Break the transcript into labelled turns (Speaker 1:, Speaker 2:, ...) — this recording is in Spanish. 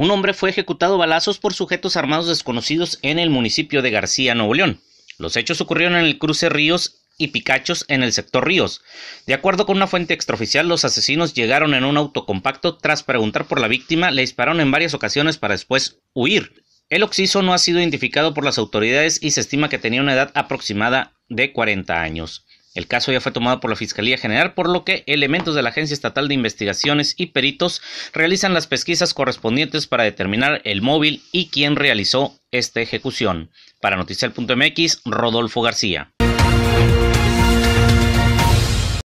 Speaker 1: Un hombre fue ejecutado a balazos por sujetos armados desconocidos en el municipio de García, Nuevo León. Los hechos ocurrieron en el cruce Ríos y Picachos en el sector Ríos. De acuerdo con una fuente extraoficial, los asesinos llegaron en un auto compacto. tras preguntar por la víctima, le dispararon en varias ocasiones para después huir. El occiso no ha sido identificado por las autoridades y se estima que tenía una edad aproximada de 40 años. El caso ya fue tomado por la Fiscalía General, por lo que elementos de la Agencia Estatal de Investigaciones y peritos realizan las pesquisas correspondientes para determinar el móvil y quién realizó esta ejecución. Para Noticial.mx, Rodolfo García.